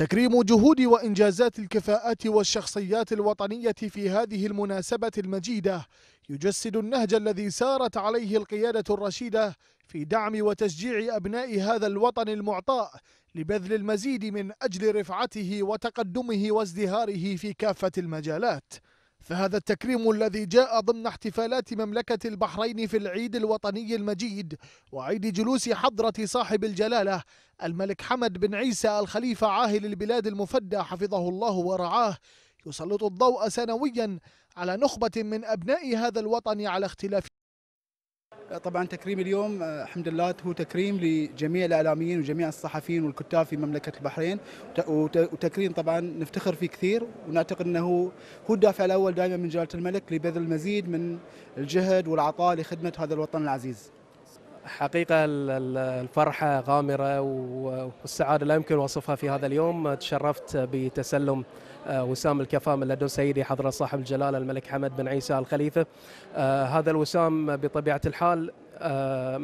تكريم جهود وإنجازات الكفاءات والشخصيات الوطنية في هذه المناسبة المجيدة يجسد النهج الذي سارت عليه القيادة الرشيدة في دعم وتشجيع أبناء هذا الوطن المعطاء لبذل المزيد من أجل رفعته وتقدمه وازدهاره في كافة المجالات فهذا التكريم الذي جاء ضمن احتفالات مملكة البحرين في العيد الوطني المجيد وعيد جلوس حضرة صاحب الجلالة الملك حمد بن عيسى الخليفة عاهل البلاد المفدى حفظه الله ورعاه يسلط الضوء سنويا على نخبة من أبناء هذا الوطن على اختلاف طبعا تكريم اليوم آه، الحمد لله هو تكريم لجميع الاعلاميين وجميع الصحفيين والكتاب في مملكه البحرين وتكريم طبعا نفتخر فيه كثير ونعتقد انه هو الدافع الاول دائما من جلاله الملك لبذل المزيد من الجهد والعطاء لخدمه هذا الوطن العزيز. حقيقة الفرحة غامرة والسعادة لا يمكن وصفها في هذا اليوم تشرفت بتسلم آه، وسام الكفام لدن سيدي حضرة صاحب الجلالة الملك حمد بن عيسى الخليفة آه، هذا الوسام بطبيعة الحال آه،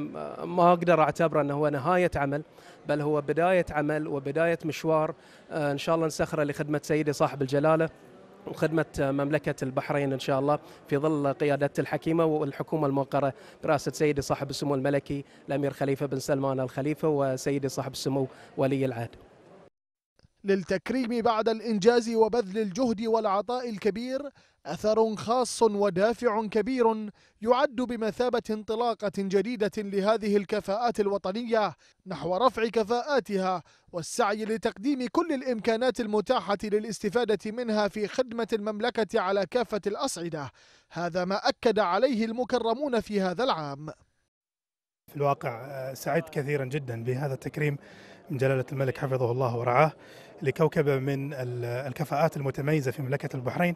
ما اقدر اعتبره انه هو نهايه عمل بل هو بدايه عمل وبدايه مشوار ان شاء الله نسخره لخدمه سيدي صاحب الجلاله وخدمة مملكة البحرين إن شاء الله في ظل قيادة الحكيمة والحكومة الموقرة برئاسة سيدي صاحب السمو الملكي الأمير خليفة بن سلمان الخليفة وسيدي صاحب السمو ولي العهد للتكريم بعد الإنجاز وبذل الجهد والعطاء الكبير أثر خاص ودافع كبير يعد بمثابة انطلاقة جديدة لهذه الكفاءات الوطنية نحو رفع كفاءاتها والسعي لتقديم كل الإمكانات المتاحة للاستفادة منها في خدمة المملكة على كافة الأصعدة هذا ما أكد عليه المكرمون في هذا العام في الواقع آه، سعدت كثيرا جدا بهذا التكريم من جلالة الملك حفظه الله ورعاه لكوكبة من الكفاءات المتميزة في مملكة البحرين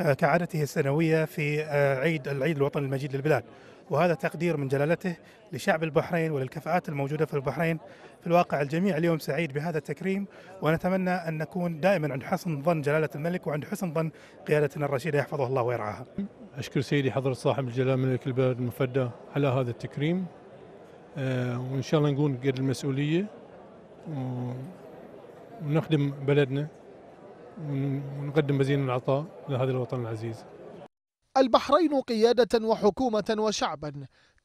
آه، كعادته السنوية في آه، عيد العيد الوطني المجيد للبلاد وهذا تقدير من جلالته لشعب البحرين وللكفاءات الموجودة في البحرين في الواقع الجميع اليوم سعيد بهذا التكريم ونتمنى أن نكون دائما عند حسن ظن جلالة الملك وعند حسن ظن قيادتنا الرشيدة يحفظه الله ويرعاها أشكر سيدي حضرة صاحب الجلالة ملك البلد المفدى على هذا التكريم آه، وإن شاء الله نكون قد المسؤولية ونخدم بلدنا ونقدم مزيد من العطاء لهذا الوطن العزيز البحرين قيادة وحكومة وشعبا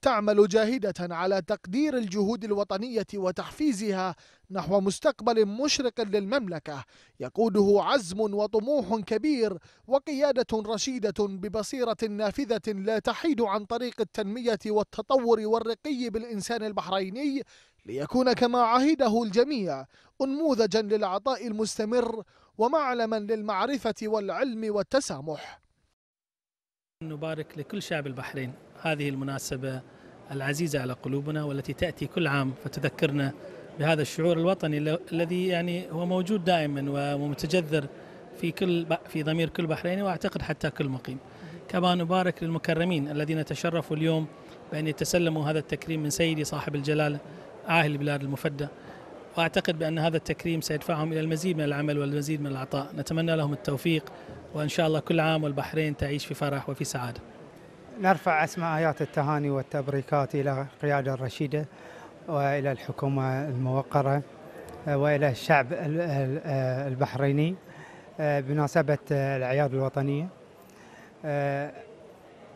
تعمل جاهدة على تقدير الجهود الوطنية وتحفيزها نحو مستقبل مشرق للمملكة يقوده عزم وطموح كبير وقيادة رشيدة ببصيرة نافذة لا تحيد عن طريق التنمية والتطور والرقي بالإنسان البحريني ليكون كما عهده الجميع أنموذجا للعطاء المستمر ومعلما للمعرفة والعلم والتسامح نبارك لكل شعب البحرين هذه المناسبة العزيزة على قلوبنا والتي تأتي كل عام فتذكرنا بهذا الشعور الوطني الذي يعني هو موجود دائما ومتجذر في كل في ضمير كل بحريني واعتقد حتى كل مقيم. كما نبارك للمكرمين الذين تشرفوا اليوم بان يتسلموا هذا التكريم من سيدي صاحب الجلاله عاهل آه، البلاد المفدى واعتقد بان هذا التكريم سيدفعهم الى المزيد من العمل والمزيد من العطاء، نتمنى لهم التوفيق وان شاء الله كل عام والبحرين تعيش في فرح وفي سعاده. نرفع اسماء ايات التهاني والتبريكات الى القياده الرشيده والى الحكومه الموقره آه، والى الشعب آه، البحريني بمناسبه الاعياد الوطنيه.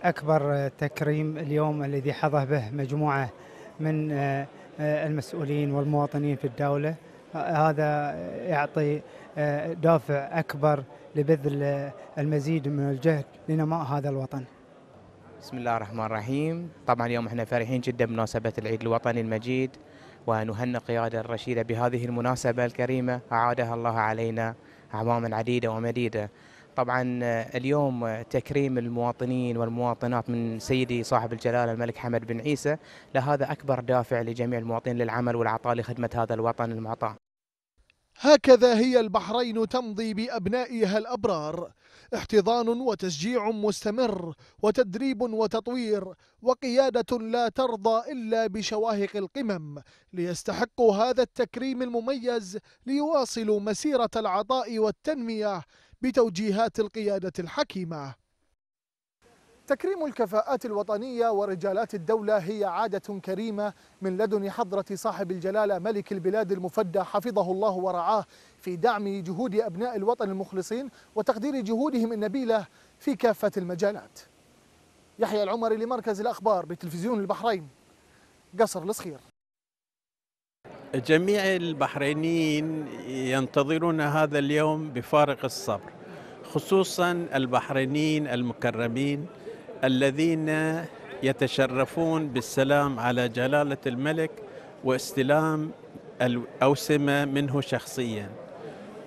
اكبر تكريم اليوم الذي حظى به مجموعه من آه، المسؤولين والمواطنين في الدولة آه، هذا يعطي آه، دافع أكبر لبذل المزيد من الجهد لنماء هذا الوطن بسم الله الرحمن الرحيم طبعا اليوم احنا فرحين جدا بمناسبة العيد الوطني المجيد ونهنئ قيادة الرشيدة بهذه المناسبة الكريمة أعادها الله علينا أعواما عديدة ومديدة طبعا آه، اليوم آه، تكريم المواطنين والمواطنات من سيدي صاحب الجلاله الملك حمد بن عيسى لهذا اكبر دافع لجميع المواطنين للعمل والعطاء لخدمه هذا الوطن المعطاء. هكذا هي البحرين تمضي بابنائها الابرار احتضان وتشجيع مستمر وتدريب وتطوير وقيادة لا ترضى إلا بشواهق القمم ليستحقوا هذا التكريم المميز ليواصلوا مسيرة العطاء والتنمية بتوجيهات القيادة الحكيمة تكريم الكفاءات الوطنية ورجالات الدولة هي عادة كريمة من لدن حضرة صاحب الجلالة ملك البلاد المفدى حفظه الله ورعاه في دعم جهود أبناء الوطن المخلصين وتقدير جهودهم النبيلة في كافة المجالات يحيى العمري لمركز الأخبار بتلفزيون البحرين قصر الصخير جميع البحرينيين ينتظرون هذا اليوم بفارق الصبر خصوصا البحرينيين المكرمين الذين يتشرفون بالسلام على جلالة الملك واستلام الأوسمة منه شخصيا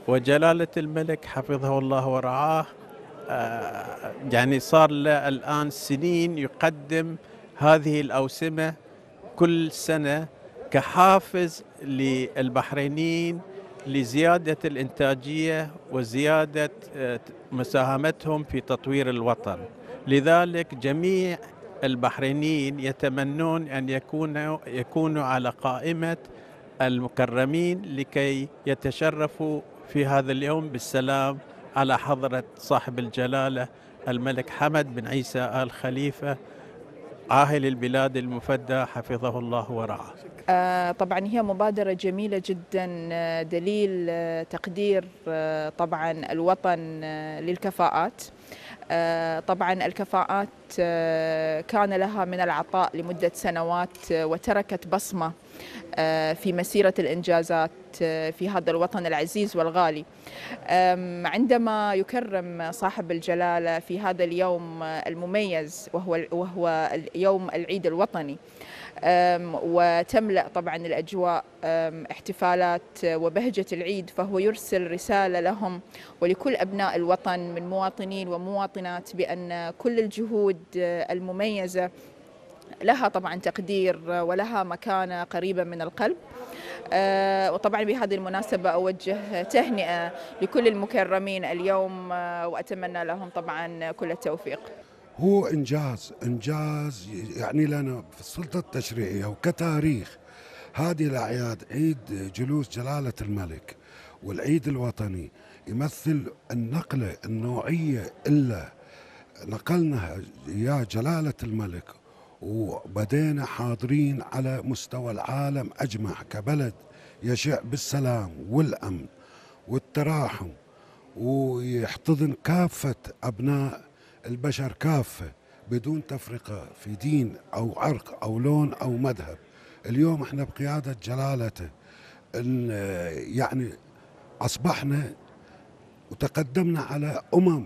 وجلالة الملك حفظه الله ورعاه آه، يعني صار له الآن سنين يقدم هذه الأوسمة كل سنة كحافز للبحرينيين لزيادة الإنتاجية وزيادة آه، مساهمتهم في تطوير الوطن لذلك جميع البحرينيين يتمنون أن يكونوا, يكونوا على قائمة المكرمين لكي يتشرفوا في هذا اليوم بالسلام على حضرة صاحب الجلالة الملك حمد بن عيسى آل خليفة عاهل البلاد المفدى حفظه الله ورعاه آه، طبعا هي مبادرة جميلة جدا آه، دليل آه، تقدير طبعا الوطن للكفاءات آه، طبعا الكفاءات آه، كان لها من العطاء لمدة سنوات آه، وتركت بصمة في مسيرة الإنجازات في هذا الوطن العزيز والغالي عندما يكرم صاحب الجلالة في هذا اليوم المميز وهو, وهو يوم العيد الوطني وتملأ طبعا الأجواء احتفالات أه، وبهجة العيد فهو يرسل رسالة لهم ولكل أبناء الوطن من مواطنين ومواطنات بأن كل الجهود أه، المميزة لها طبعا تقدير ولها مكانة قريبة من القلب أه، وطبعا بهذه المناسبة أوجه تهنئة لكل المكرمين اليوم وأتمنى لهم طبعا كل التوفيق هو انجاز انجاز يعني لنا في السلطه التشريعيه وكتاريخ هذه الاعياد عيد جلوس جلاله الملك والعيد الوطني يمثل النقله النوعيه اللي نقلناها يا جلاله الملك وبدينا حاضرين على مستوى العالم اجمع كبلد يشع بالسلام والامن والتراحم ويحتضن كافه ابناء البشر كافه بدون تفرقه في دين او عرق او لون او مذهب اليوم احنا بقياده جلالته ان يعني اصبحنا وتقدمنا على امم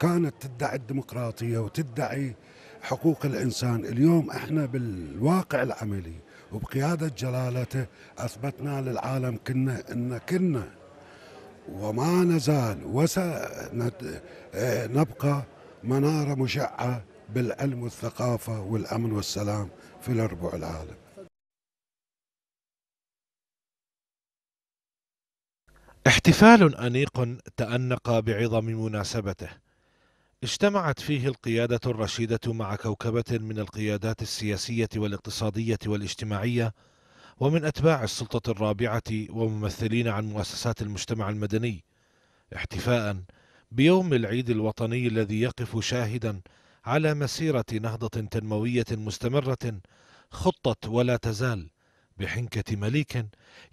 كانت تدعي الديمقراطيه وتدعي حقوق الانسان اليوم احنا بالواقع العملي وبقياده جلالته اثبتنا للعالم كنا ان كنا وما نزال وسنبقى منارة مشعة بالعلم والثقافة والأمن والسلام في الربع العالم احتفال أنيق تأنق بعظم مناسبته اجتمعت فيه القيادة الرشيدة مع كوكبة من القيادات السياسية والاقتصادية والاجتماعية ومن أتباع السلطة الرابعة وممثلين عن مؤسسات المجتمع المدني احتفاءً بيوم العيد الوطني الذي يقف شاهدا على مسيرة نهضة تنموية مستمرة خطت ولا تزال بحنكة مليك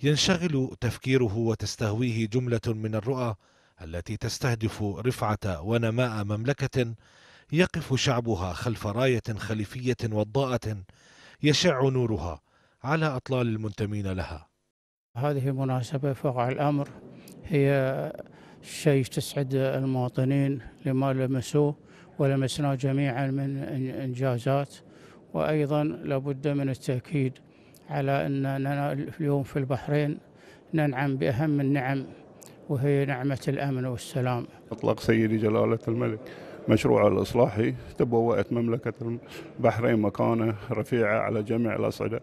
ينشغل تفكيره وتستهويه جملة من الرؤى التي تستهدف رفعة ونماء مملكة يقف شعبها خلف راية خليفية وضاءة يشع نورها على أطلال المنتمين لها هذه مناسبة فوق الأمر هي شيء تسعد المواطنين لما لمسوه ولمسناه جميعا من إنجازات وأيضا لابد من التأكيد على أننا اليوم في البحرين ننعم بأهم النعم وهي نعمة الأمن والسلام أطلق سيدي جلالة الملك مشروع الإصلاحي تبوأت مملكة البحرين مكانة رفيعة على جميع الأصعدة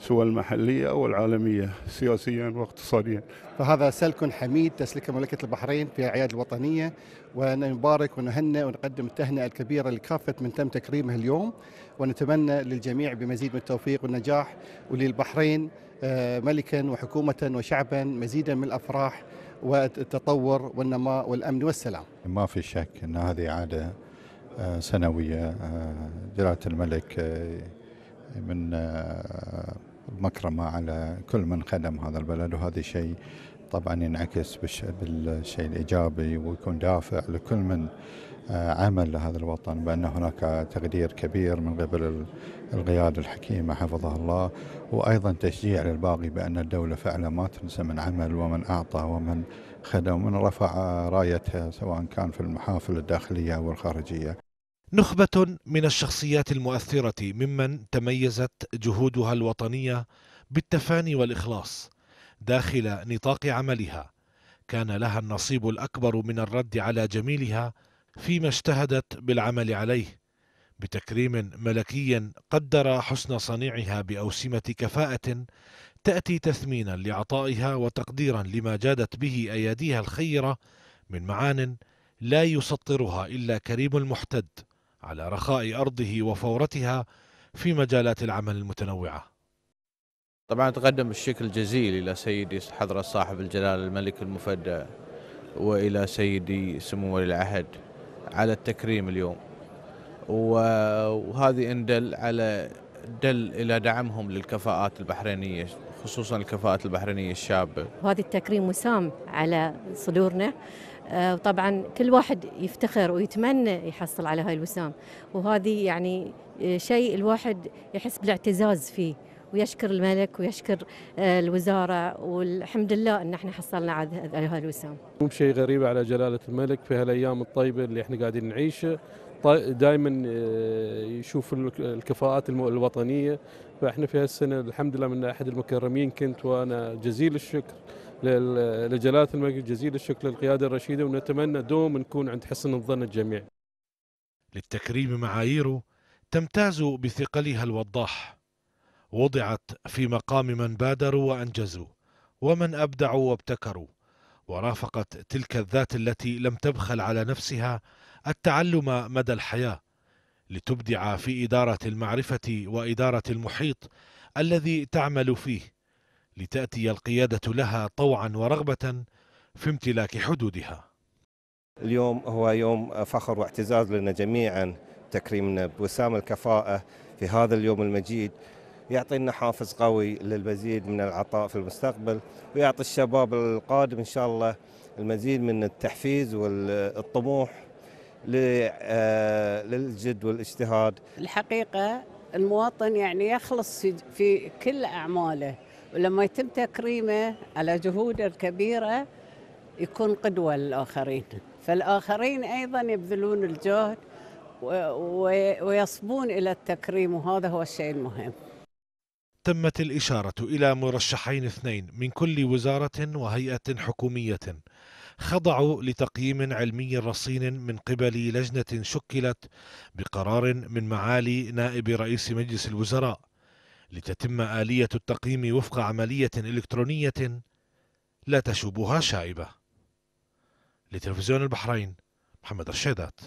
سواء المحلية أو العالمية سياسيا واقتصاديا فهذا سلك حميد تسلك مملكة البحرين في أعياد الوطنية ونبارك ونهنئ ونقدم التهنئة الكبيرة لكافة من تم تكريمه اليوم ونتمنى للجميع بمزيد من التوفيق والنجاح وللبحرين آه، ملكا وحكومة وشعبا مزيدا من الأفراح والتطور والنماء والأمن والسلام ما في شك أن هذه عادة آه، سنوية جلالة الملك آه، من مكرمة على كل من خدم هذا البلد وهذا شيء طبعا ينعكس بالشيء الإيجابي ويكون دافع لكل من آه، عمل لهذا الوطن بأن هناك تقدير كبير من قبل القيادة الحكيمة حفظها الله وأيضا تشجيع للباقي بأن الدولة فعلا ما تنسى من عمل ومن أعطى ومن خدم ومن رفع رايتها سواء كان في المحافل الداخلية والخارجية نخبة من الشخصيات المؤثرة ممن تميزت جهودها الوطنية بالتفاني والإخلاص داخل نطاق عملها كان لها النصيب الأكبر من الرد على جميلها فيما اجتهدت بالعمل عليه بتكريم ملكي قدر حسن صنيعها بأوسمة كفاءة تأتي تثمينا لعطائها وتقديرا لما جادت به أياديها الخيرة من معان لا يسطرها إلا كريم المحتد على رخاء أرضه وفورتها في مجالات العمل المتنوعة طبعا تقدم الشكر الجزيل إلى سيدي حضرة صاحب الجلالة الملك المفدى وإلى سيدي سمو ولي العهد على التكريم اليوم وهذه اندل على دل الى دعمهم للكفاءات البحرينيه خصوصا الكفاءات البحرينيه الشابه. وهذا التكريم وسام على صدورنا آه، وطبعا كل واحد يفتخر ويتمنى يحصل على هاي الوسام وهذه يعني آه، شيء الواحد يحس بالاعتزاز فيه ويشكر الملك ويشكر آه، الوزارة والحمد لله أن احنا حصلنا على هاي الوسام مو شيء غريب على جلالة الملك في هالأيام الطيبة اللي احنا قاعدين نعيشها دائما يشوف الكفاءات الوطنية فاحنا في هالسنة الحمد لله من أحد المكرمين كنت وأنا جزيل الشكر لجلاله الملك جزيل الشكر للقياده الرشيده ونتمنى دوم نكون عند حسن الظن الجميع. للتكريم معاييره تمتاز بثقلها الوضاح. وضعت في مقام من بادروا وانجزوا ومن ابدعوا وابتكروا ورافقت تلك الذات التي لم تبخل على نفسها التعلم مدى الحياه لتبدع في اداره المعرفه واداره المحيط الذي تعمل فيه لتأتي القيادة لها طوعا ورغبة في امتلاك حدودها اليوم هو يوم فخر واعتزاز لنا جميعا تكريمنا بوسام الكفاءة في هذا اليوم المجيد يعطينا حافز قوي للمزيد من العطاء في المستقبل ويعطي الشباب القادم إن شاء الله المزيد من التحفيز والطموح آه، للجد والاجتهاد الحقيقة المواطن يعني يخلص في كل أعماله ولما يتم تكريمه على جهوده الكبيرة يكون قدوة للآخرين فالآخرين أيضا يبذلون الجهد ويصبون إلى التكريم وهذا هو الشيء المهم تمت الإشارة إلى مرشحين اثنين من كل وزارة وهيئة حكومية خضعوا لتقييم علمي رصين من قبل لجنة شكلت بقرار من معالي نائب رئيس مجلس الوزراء لتتم آلية التقييم وفق عملية إلكترونية لا تشوبها شائبة لتلفزيون البحرين محمد الشيدات